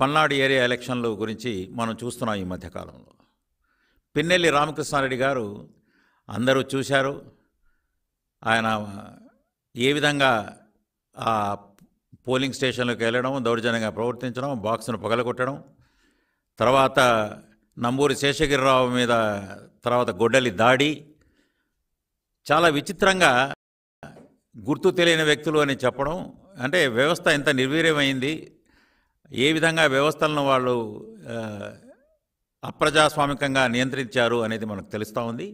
Palnadu area ఎలక్షన్లు గురించి మనం చూస్తున్నాం ఈ మధ్యకాలంలో పిన్నెల్లి రామకృష్ణారెడ్డి గారు అందరూ చూశారు ఆయన ఏ విధంగా ఆ పోలింగ్ స్టేషన్లకు వెళ్ళడం దౌర్జన్యంగా ప్రవర్తించడం బాక్స్ను పగలగొట్టడం తర్వాత నంబూరి శేషగిరిరావు మీద తర్వాత గొడ్డలి దాడి చాలా విచిత్రంగా గుర్తు తెలియని వ్యక్తులు అని చెప్పడం అంటే వ్యవస్థ ఎంత నిర్వీర్యమైంది ఏ విధంగా వ్యవస్థలను వాళ్ళు అప్రజాస్వామికంగా నియంత్రించారు అనేది మనకు తెలుస్తూ ఉంది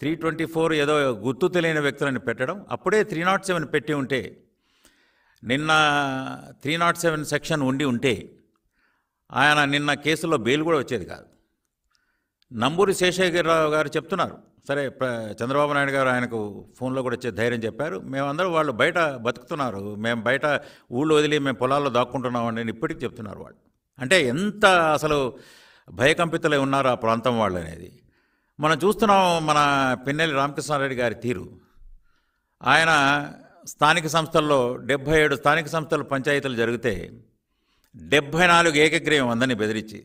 త్రీ ట్వంటీ ఫోర్ ఏదో గుర్తు తెలియని వ్యక్తులను పెట్టడం అప్పుడే త్రీ నాట్ సెవెన్ పెట్టి ఉంటే నిన్న త్రీ నాట్ సెవెన్ సెక్షన్ ఉండి ఉంటే ఆయన నిన్న కేసులో బెయిల్ కూడా వచ్చేది కాదు నంబూరి శేషగిరిరావు గారు చెప్తున్నారు సరే చంద్రబాబు నాయుడు గారు ఆయనకు ఫోన్లో కూడా వచ్చే ధైర్యం చెప్పారు మేమందరూ వాళ్ళు బయట బతుకుతున్నారు మేము బయట ఊళ్ళో వదిలి మేము పొలాల్లో దాక్కుంటున్నామని అని ఇప్పటికీ చెప్తున్నారు వాళ్ళు అంటే ఎంత అసలు భయకంపితులై ఉన్నారు ఆ ప్రాంతం వాళ్ళు అనేది మనం చూస్తున్నాం మన పిన్నెల్లి రామకృష్ణారెడ్డి గారి తీరు ఆయన స్థానిక సంస్థల్లో డెబ్భై ఏడు స్థానిక సంస్థల పంచాయతీలు జరిగితే డెబ్భై నాలుగు ఏకగ్రీవం అందరినీ బెదిరించి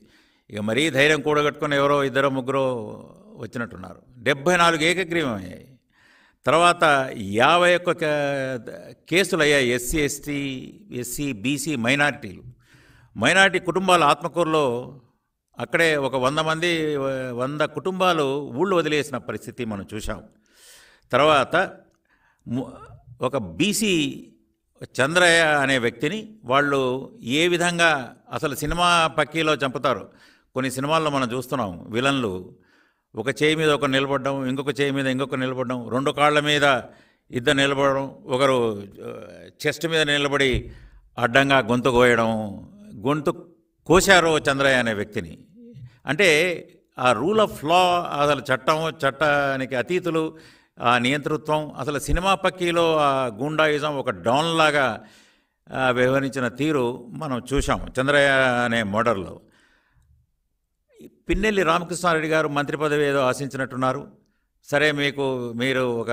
ఇక మరీ ధైర్యం కూడగట్టుకుని ఎవరో ఇద్దరో ముగ్గురో వచ్చినట్టున్నారు డెబ్భై నాలుగు అయ్యాయి తర్వాత యాభై ఒక్క కేసులు అయ్యాయి ఎస్సీ ఎస్టీ ఎస్సీ బీసీ మైనార్టీలు మైనార్టీ కుటుంబాలు ఆత్మకూరులో అక్కడే ఒక వంద మంది వంద కుటుంబాలు ఊళ్ళు వదిలేసిన పరిస్థితి మనం చూసాం తర్వాత ఒక బీసీ చంద్రయ్య అనే వ్యక్తిని వాళ్ళు ఏ విధంగా అసలు సినిమా పక్కీలో చంపుతారు కొన్ని సినిమాల్లో మనం చూస్తున్నాం విలన్లు ఒక చేయి మీద ఒక నిలబడ్డం ఇంకొక చేయి మీద ఇంకొక నిలబడ్డం రెండు కాళ్ళ మీద ఇద్దరు నిలబడడం ఒకరు చెస్ట్ మీద నిలబడి అడ్డంగా గొంతు కోయడం గొంతు కోశారు చంద్రయ్య అనే వ్యక్తిని అంటే ఆ రూల్ ఆఫ్ లా అసలు చట్టం చట్టానికి అతీతులు ఆ నియంతృత్వం అసలు సినిమా పక్కీలో ఆ గూండాయిజం ఒక డౌన్లాగా వ్యవహరించిన తీరు మనం చూసాం చంద్రయ్య అనే మోడల్లో పిన్నెల్లి రామకృష్ణారెడ్డి గారు మంత్రి పదవి ఏదో ఆశించినట్టున్నారు సరే మీకు మీరు ఒక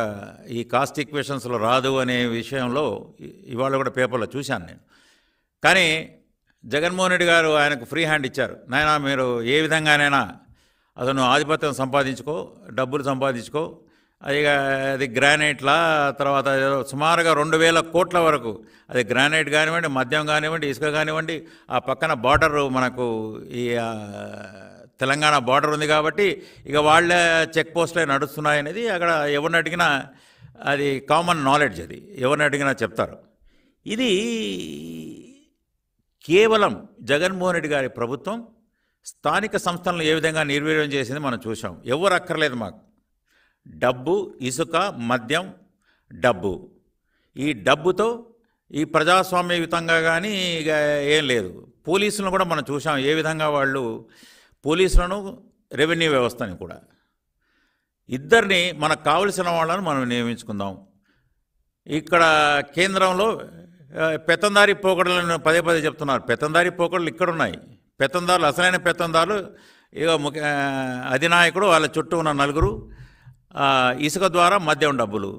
ఈ కాస్ట్ ఈక్వేషన్స్లో రాదు అనే విషయంలో ఇవాళ కూడా పేపర్లో చూశాను నేను కానీ జగన్మోహన్ రెడ్డి గారు ఆయనకు ఫ్రీ హ్యాండ్ ఇచ్చారు నాయన మీరు ఏ విధంగానైనా అతను ఆధిపత్యం సంపాదించుకో డబ్బులు సంపాదించుకో అది అది గ్రానైట్లా తర్వాత సుమారుగా రెండు వేల కోట్ల వరకు అది గ్రానైట్ కానివ్వండి మద్యం కానివ్వండి ఇసుక కానివ్వండి ఆ పక్కన బార్డర్ మనకు ఈ తెలంగాణ బార్డర్ ఉంది కాబట్టి ఇక వాళ్ళ చెక్ పోస్ట్లే నడుస్తున్నాయనేది అక్కడ ఎవరిని అడిగినా అది కామన్ నాలెడ్జ్ అది ఎవరిని అడిగినా చెప్తారు ఇది కేవలం జగన్మోహన్ రెడ్డి గారి ప్రభుత్వం స్థానిక సంస్థలను ఏ విధంగా నిర్వీర్యం చేసింది మనం చూసాం ఎవరు అక్కర్లేదు మాకు డబ్బు ఇసుక మద్యం డబ్బు ఈ డబ్బుతో ఈ ప్రజాస్వామ్యయుతంగా కానీ ఇక ఏం లేదు పోలీసులను కూడా మనం చూసాం ఏ విధంగా వాళ్ళు పోలీసులను రెవెన్యూ వ్యవస్థని కూడా ఇద్దరిని మనకు కావలసిన వాళ్ళని మనం నియమించుకుందాం ఇక్కడ కేంద్రంలో పెత్తందారి పోకడలను పదే పదే చెప్తున్నారు పెత్తందారి పోకడలు ఇక్కడ ఉన్నాయి పెత్తందారులు అసలైన పెత్తందారులు ఇక ముఖ్య అధినాయకుడు వాళ్ళ చుట్టూ ఉన్న నలుగురు ఇసుక ద్వారా మద్యం డబ్బులు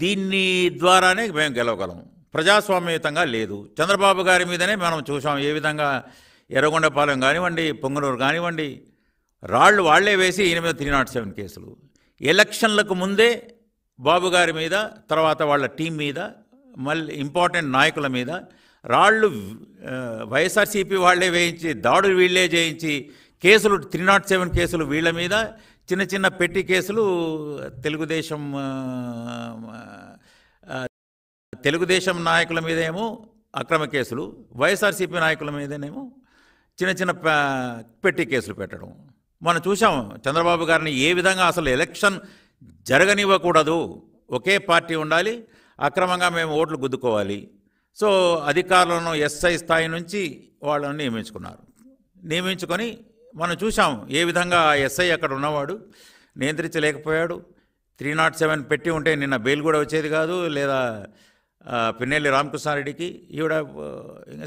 దీన్ని ద్వారానే మేము గెలవగలం ప్రజాస్వామ్యయుతంగా లేదు చంద్రబాబు గారి మీదనే మనం చూసాం ఏ విధంగా ఎర్రగొండపాలెం కానివ్వండి పొంగనూరు కానివ్వండి రాళ్ళు వాళ్లే వేసి ఈయన మీద త్రీ నాట్ సెవెన్ కేసులు ఎలక్షన్లకు ముందే బాబు గారి మీద తర్వాత వాళ్ళ టీం మీద మళ్ళీ ఇంపార్టెంట్ నాయకుల మీద రాళ్ళు వైఎస్ఆర్సీపీ వాళ్లే వేయించి దాడులు వీళ్ళే చేయించి కేసులు త్రీ నాట్ సెవెన్ కేసులు వీళ్ళ మీద చిన్న చిన్న పెట్టి కేసులు తెలుగుదేశం తెలుగుదేశం నాయకుల మీదేమో అక్రమ కేసులు వైఎస్ఆర్సీపీ నాయకుల మీదనేమో చిన్న చిన్న పెట్టి కేసులు పెట్టడం మనం చూసాం చంద్రబాబు గారిని ఏ విధంగా అసలు ఎలక్షన్ జరగనివ్వకూడదు ఒకే పార్టీ ఉండాలి అక్రమంగా మేము ఓట్లు గుద్దుకోవాలి సో అధికారులను ఎస్ఐ స్థాయి నుంచి వాళ్ళని నియమించుకున్నారు నియమించుకొని మనం చూసాం ఏ విధంగా ఎస్ఐ అక్కడ ఉన్నవాడు నియంత్రించలేకపోయాడు త్రీ నాట్ సెవెన్ పెట్టి ఉంటే నిన్న బెయిల్ కూడా వచ్చేది కాదు లేదా పిన్నెల్లి రామకృష్ణారెడ్డికి ఈవిడ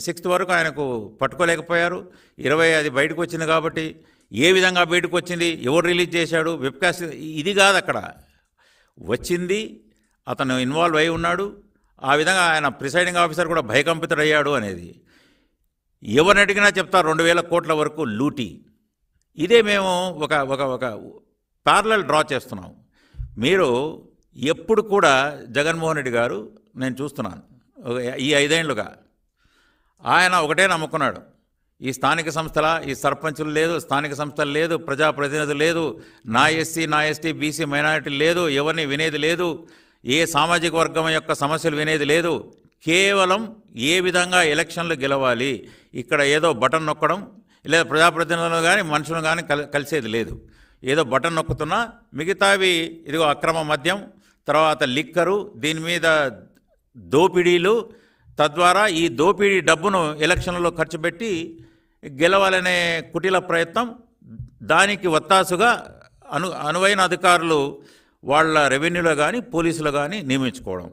సిక్స్త్ వరకు ఆయనకు పట్టుకోలేకపోయారు ఇరవై అది బయటకు వచ్చింది కాబట్టి ఏ విధంగా బయటకు వచ్చింది ఎవరు రిలీజ్ చేశాడు వెబ్కాస్ట్ ఇది కాదు అక్కడ వచ్చింది అతను ఇన్వాల్వ్ అయి ఉన్నాడు ఆ విధంగా ఆయన ప్రిసైడింగ్ ఆఫీసర్ కూడా భయకంపితుడయ్యాడు అనేది ఎవరిని అడిగినా చెప్తారు రెండు వేల కోట్ల వరకు లూటీ ఇదే మేము ఒక ఒక ఒక ప్యారలల్ డ్రా చేస్తున్నాం మీరు ఎప్పుడు కూడా జగన్మోహన్ రెడ్డి గారు నేను చూస్తున్నాను ఈ ఐదేండ్లుగా ఆయన ఒకటే నమ్ముకున్నాడు ఈ స్థానిక సంస్థల ఈ సర్పంచులు లేదు స్థానిక సంస్థలు లేదు ప్రజాప్రతినిధులు లేదు నా ఎస్సీ నా ఎస్టీ బీసీ మైనారిటీ లేదు ఎవరిని వినేది లేదు ఏ సామాజిక వర్గం యొక్క సమస్యలు వినేది లేదు కేవలం ఏ విధంగా ఎలక్షన్లు గెలవాలి ఇక్కడ ఏదో బటన్ నొక్కడం లేదా ప్రజాప్రతినిధులను కానీ మనుషులను కానీ కలిసేది లేదు ఏదో బటన్ నొక్కుతున్నా మిగతావి ఇదిగో అక్రమ మద్యం తర్వాత లిక్కరు దీని మీద దోపిడీలు తద్వారా ఈ దోపిడీ డబ్బును ఎలక్షన్లలో ఖర్చు పెట్టి గెలవాలనే కుటిల ప్రయత్నం దానికి వత్తాసుగా అను అనువైన అధికారులు వాళ్ళ రెవెన్యూలో కానీ పోలీసులు కానీ నియమించుకోవడం